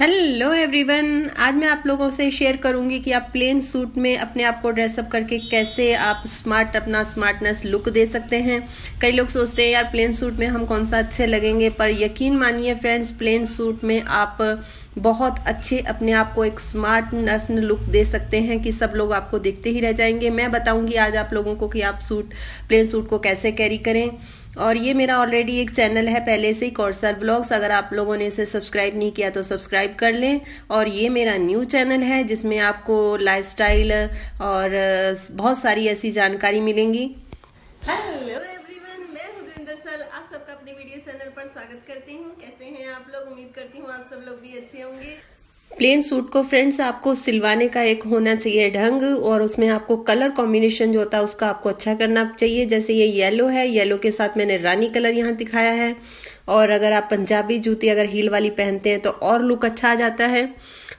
hello everyone आज मैं आप लोगों से शेयर करूंगी कि आप प्लेन सूट में अपने आप को ड्रेसअप करके कैसे आप स्मार्ट अपना स्मार्टनेस लुक दे सकते हैं कई लोग सोचते हैं यार प्लेन सूट में हम कौन सा अच्छे लगेंगे पर यकीन मानिए फ्रेंड्स प्लेन सूट में आप बहुत अच्छे अपने आप को एक स्मार्ट नस्ल लुक दे सकते हैं कि सब लोग आपको देखते ही रह जाएंगे मैं बताऊंगी आज आप लोगों को कि आप सूट प्लेन सूट को कैसे कैरी करें और ये मेरा ऑलरेडी एक चैनल है पहले से ही कौरसर ब्लॉग्स अगर आप लोगों ने इसे सब्सक्राइब नहीं किया तो सब्सक्राइब कर लें और ये मेरा न्यू चैनल है जिसमें आपको लाइफस्टाइल और बहुत सारी ऐसी जानकारी मिलेंगी हेलो एवरीवन मैं भूपेंद्र सल आप सबका अपने वीडियो चैनल पर स्वागत करती हूँ कैसे हैं आप लोग उम्मीद करती हूँ आप सब लोग भी अच्छे होंगे प्लेन सूट को फ्रेंड्स आपको सिलवाने का एक होना चाहिए ढंग और उसमें आपको कलर कॉम्बिनेशन जो होता है उसका आपको अच्छा करना चाहिए जैसे ये येलो है येलो के साथ मैंने रानी कलर यहाँ दिखाया है और अगर आप पंजाबी जूती अगर हील वाली पहनते हैं तो और लुक अच्छा आ जाता है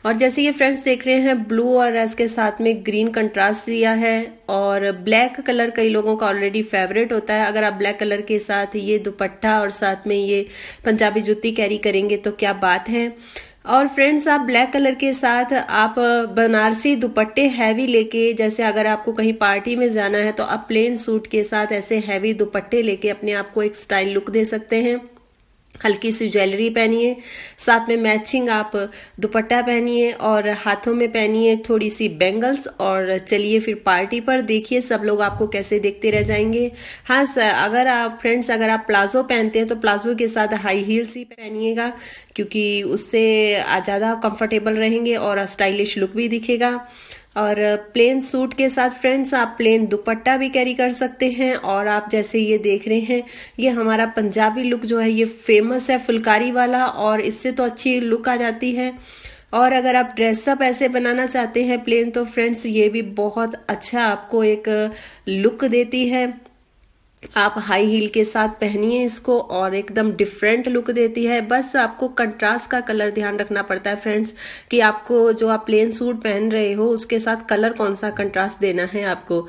और जैसे ये फ्रेंड्स देख रहे हैं ब्लू और इसके साथ में ग्रीन कंट्रास्ट दिया है और ब्लैक कलर कई लोगों का ऑलरेडी फेवरेट होता है अगर आप ब्लैक कलर के साथ ये दुपट्टा और साथ में ये पंजाबी जूती कैरी करेंगे तो क्या बात है और फ्रेंड्स आप ब्लैक कलर के साथ आप बनारसी दुपट्टे हैवी लेके जैसे अगर आपको कहीं पार्टी में जाना है तो आप प्लेन सूट के साथ ऐसे हैवी दुपट्टे लेके अपने आप को एक स्टाइल लुक दे सकते हैं हल्की सी ज्वेलरी पहनिए साथ में मैचिंग आप दुपट्टा पहनिए और हाथों में पहनिए थोड़ी सी बैंगल्स और चलिए फिर पार्टी पर देखिए सब लोग आपको कैसे देखते रह जाएंगे हाँ सर अगर आप फ्रेंड्स अगर आप प्लाजो पहनते हैं तो प्लाजो के साथ हाई हील्स ही पहनिएगा क्योंकि उससे ज़्यादा कंफर्टेबल रहेंगे और स्टाइलिश लुक भी दिखेगा और प्लेन सूट के साथ फ्रेंड्स आप प्लेन दुपट्टा भी कैरी कर सकते हैं और आप जैसे ये देख रहे हैं ये हमारा पंजाबी लुक जो है ये फेमस है फुलकारी वाला और इससे तो अच्छी लुक आ जाती है और अगर आप ड्रेसअप ऐसे बनाना चाहते हैं प्लेन तो फ्रेंड्स ये भी बहुत अच्छा आपको एक लुक देती है आप हाई हील के साथ पहनिए इसको और एकदम डिफरेंट लुक देती है बस आपको कंट्रास्ट का कलर ध्यान रखना पड़ता है फ्रेंड्स कि आपको जो आप प्लेन सूट पहन रहे हो उसके साथ कलर कौन सा कंट्रास्ट देना है आपको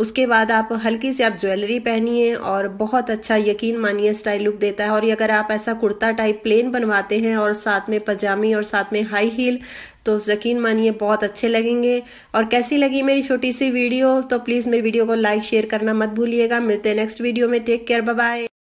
उसके बाद आप हल्की सी आप ज्वेलरी पहनिए और बहुत अच्छा यकीन मानिए स्टाइल लुक देता है और अगर आप ऐसा कुर्ता टाइप प्लेन बनवाते हैं और साथ में पजामी और साथ में हाई हील तो यकीन मानिए बहुत अच्छे लगेंगे और कैसी लगी मेरी छोटी सी वीडियो तो प्लीज़ मेरी वीडियो को लाइक शेयर करना मत भूलिएगा मिलते हैं नेक्स्ट वीडियो में टेक केयर बाय